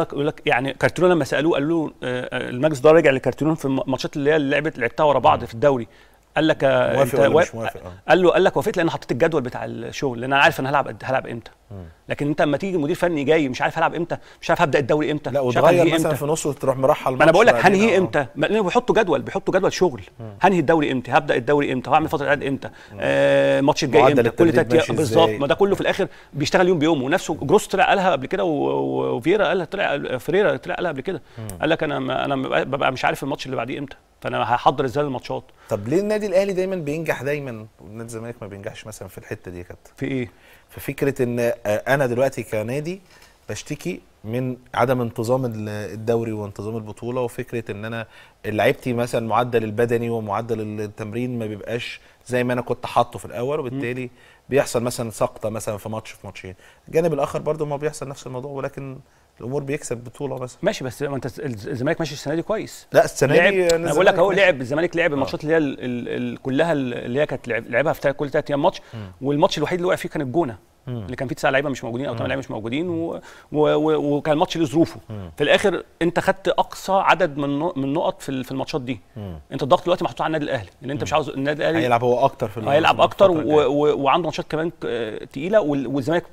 يقول لك يعني كارتيرون لما سالوه قال له آه، آه، المجلس ده راجع لكارتيرون في الماتشات اللي هي اللي لعبت لعبتها ورا بعض في الدوري قال لك موافق انت ولا مش موافق آه. قال له قال لك وافقت لان حطيت الجدول بتاع الشغل لان انا عارف انا هلعب هلعب امتى لكن انت لما تيجي مدير فني جاي مش عارف هلعب امتى مش عارف هبدا الدوري امتى لا وتغير مثلا في نصه تروح مرحل ما انا بقول لك هنهي آه. امتى لانه بيحطوا جدول بيحطوا جدول شغل هنهي الدوري امتى هبدا الدوري امتى هعمل فتره قعد امتى آه الماتش الجاي امتى كل بالظبط ما ده كله في الاخر بيشتغل يوم بيومه ونفسه جروس طلع قالها قبل كده وفيرا قالها طلع فريرا طلع قالها قبل كده قال لك انا انا ببقى مش عارف الماتش اللي بعديه امتى فانا هحضر ازاي الماتشات طب ليه النادي الاهلي دايما بينجح دايما ونادي الزمالك ما بينجحش مثلا في الحته دي يا كابتن في ايه في فكره ان آه، انا دلوقتي كنادي بشتكي من عدم انتظام الدوري وانتظام البطوله وفكره ان انا لعيبتي مثلا معدل البدني ومعدل التمرين ما بيبقاش زي ما انا كنت حاطه في الاول وبالتالي بيحصل مثلا سقطه مثلا في ماتش في ماتشين الجانب الاخر برضو ما بيحصل نفس الموضوع ولكن الامور بيكسب بطوله بس ماشي بس ما انت الزمالك ماشي السنه دي كويس لا السنه دي انا بقول لك اهو لعب الزمالك لعب الماتشات آه. اللي هي كلها اللي هي كانت لعبها في كل ثلاث ايام ماتش والماتش الوحيد اللي وقع فيه كان الجونه اللي كان فيه تسع لعيبه مش موجودين او ثمان لعيبه مش موجودين و... و... و... وكان الماتش ليه ظروفه في الاخر انت خدت اقصى عدد من من نقط في في الماتشات دي مم. انت الضغط دلوقتي محطوط على النادي الاهلي ان انت مش عاوز النادي الاهلي هيلعب هو اكتر في هيلعب اكتر و... و... وعنده ماتشات كمان تقيله والزمالك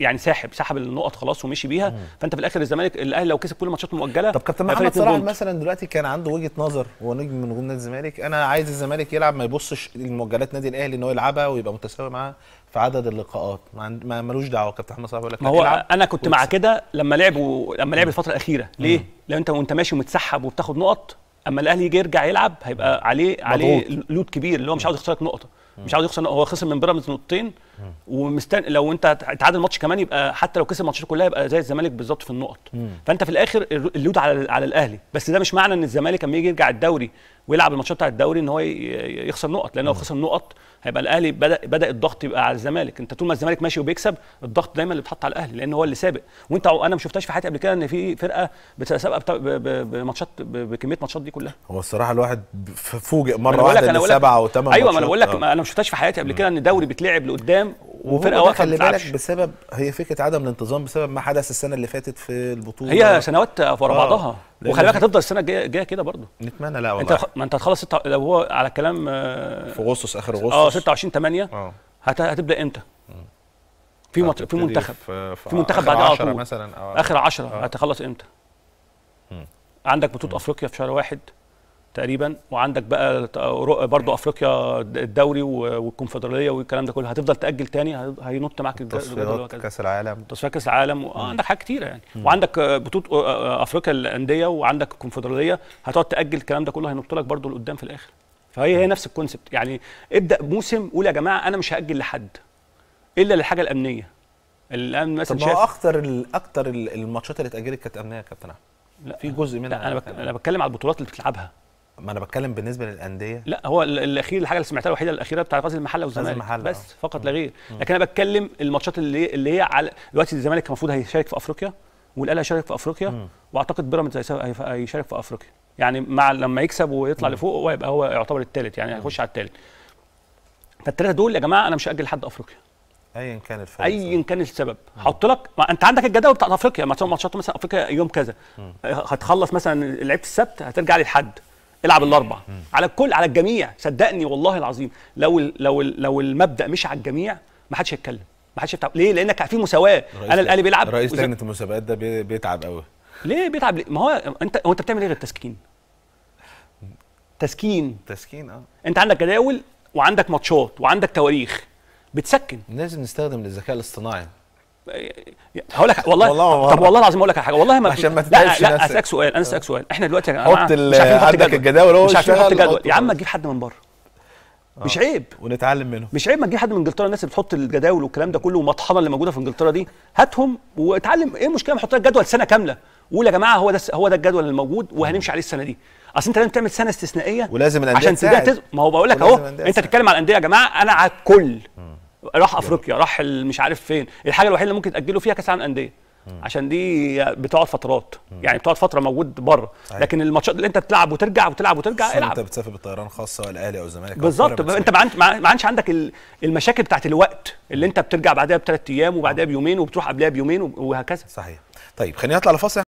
يعني ساحب سحب النقط خلاص ومشي بيها مم. فانت في الاخر الزمالك الاهلي لو كسب كل الماتشات المؤجله طب كابتن محمد صلاح مثلا دلوقتي كان عنده وجهه نظر هو نجم من نجوم نادي الزمالك انا عايز الزمالك يلعب ما يبصش المؤجلات نادي الاهلي ان هو يلعبها ويبقى متساوي معاه في عدد اللقاءات ما ملوش دعوه كابتن محمد صلاح بيقول لك هو انا كنت مع كده لما لعبوا لما لعب الفتره الاخيره ليه؟ مم. لو انت وانت ماشي ومتسحب وبتاخد نقط اما الاهلي يجي يرجع يلعب هيبقى عليه عليه لود كبير اللي هو مش عاوز يخسرك نقطه مش عاوز يخسر هو خسر من بيراميدز نقطتين ومستن لو انت اتعادل ماتش كمان يبقى حتى لو كسب الماتشات كلها يبقى زي الزمالك بالظبط في النقط فانت في الاخر اللود على على الاهلي بس ده مش معنى ان الزمالك لما يجي يرجع الدوري ويلعب الماتشات بتاع الدوري ان هو يخسر نقط لان لو خسر نقط هيبقى الاهلي بدا بدا الضغط يبقى على الزمالك انت طول ما الزمالك ماشي وبيكسب الضغط دايما اللي بيتحط على الاهلي لان هو اللي سابق وانت انا ما شفتهاش في حياتي قبل كده ان في فرقه بتسابق بماتشات بكميه ماتشات دي كلها هو الصراحه الواحد فوجئ مره واحده ان سبعه وثمان ايوه ما انا بقول لك آه. انا ما شفتهاش في حياتي قبل كده ان دوري بيتلعب لقدام وفرقه واقفه خلي بالك بسبب هي فكره عدم الانتظام بسبب ما حدث السنه اللي فاتت في البطوله هي سنوات ورا آه. بعضها وخلي بالك هتفضل السنه الجايه جايه كده برضه نتمنى لا والله انت ما انت هتخلص ستة... لو هو على الكلام آه، في اغسطس اخر اغسطس اه 26 8 اه هت... هتبدا امتى؟ في مط... في منتخب في, في منتخب بعد على طول مثلا آه. اخر 10 آه. هتخلص امتى؟ عندك بطوله افريقيا في شهر واحد تقريبا وعندك بقى برضو افريقيا الدوري والكونفدراليه والكلام ده كله هتفضل تاجل تاني هينط معاك تصفيات كاس العالم تصفيات كاس العالم وعندك حاجات كتيره يعني مم. وعندك بطوله افريقيا الانديه وعندك الكونفدراليه هتقعد تاجل الكلام ده كله هينط لك برضو لقدام في الاخر فهي هي نفس الكونسبت يعني ابدا موسم قول يا جماعه انا مش هاجل لحد الا للحاجه الامنيه الامن مثلا طب ما اكتر اكتر الماتشات اللي اتاجلت كانت امنيه يا كابتن احمد في جزء منها انا انا بتكلم على البطولات اللي بتلعبها ما انا بتكلم بالنسبه للانديه لا هو الاخير الحاجه اللي سمعتها الوحيده الاخيره بتاعت غزل المحله والزمالك بس أوه. فقط لا غير لكن انا بتكلم الماتشات اللي اللي هي على دلوقتي الزمالك المفروض هيشارك في افريقيا والاهلي هيشارك في افريقيا مم. واعتقد بيراميدز هيشارك في افريقيا يعني مع لما يكسب ويطلع مم. لفوق هو يبقى هو يعتبر الثالث يعني هيخش على الثالث فالثلاثه دول يا جماعه انا مش هاجل لحد افريقيا ايا كان الفريق ايا كان السبب هحط لك ما انت عندك الجدول بتاع افريقيا ماتشات مثلا افريقيا يوم كذا هتخلص مثلا لعبت السبت هترجع للحد العب الاربع على الكل على الجميع صدقني والله العظيم لو الـ لو الـ لو المبدا مش على الجميع ما حدش هيتكلم ما حدش يفتح ليه لانك في مساواه انا الاهلي بيلعب رئيس لجنه وزي... المسابقات ده بيتعب قوي ليه بيتعب ليه؟ ما هو انت هو انت بتعمل ايه غير التسكين تسكين تسكين اه انت عندك جداول وعندك ماتشات وعندك تواريخ بتسكن لازم نستخدم الذكاء الاصطناعي آه، هقول لك والله, والله طب والله العظيم هقول لك على حاجه والله ما عشان ما تتعبش لا, اسالك سؤال انا اسالك سؤال احنا دلوقتي حط عندك الجداول هو مش عارفين نحط جدول يا عم ما تجيب حد من بره آه. مش عيب ونتعلم منهم مش عيب ما تجيب حد من انجلترا الناس اللي بتحط الجداول والكلام ده كله والمطحنه اللي موجوده في انجلترا دي هاتهم واتعلم ايه المشكله نحط لك جدول سنه كامله وقول يا جماعه هو ده هو ده الجدول الموجود وهنمشي عليه السنه دي اصل انت لازم تعمل سنه استثنائيه ولازم الانديه عشان تساعد ما هو بقول لك اهو انت تتكلم على الانديه يا جماعه انا على الكل راح افريقيا راح مش عارف فين الحاجه الوحيده اللي ممكن تاجله فيها كاس العالم انديه عشان دي بتقعد فترات يعني بتقعد فتره موجود بره أيوة. لكن الماتشات اللي انت بتلعب وترجع وتلعب وترجع العب انت بتسافر بالطيران خاصه الاهلي او الزمالك بالظبط انت ما عادش عندك المشاكل بتاعت الوقت اللي انت بترجع بعدها بثلاث ايام وبعدها بيومين وبتروح قبلها بيومين وهكذا صحيح طيب خلينا نطلع لفاصل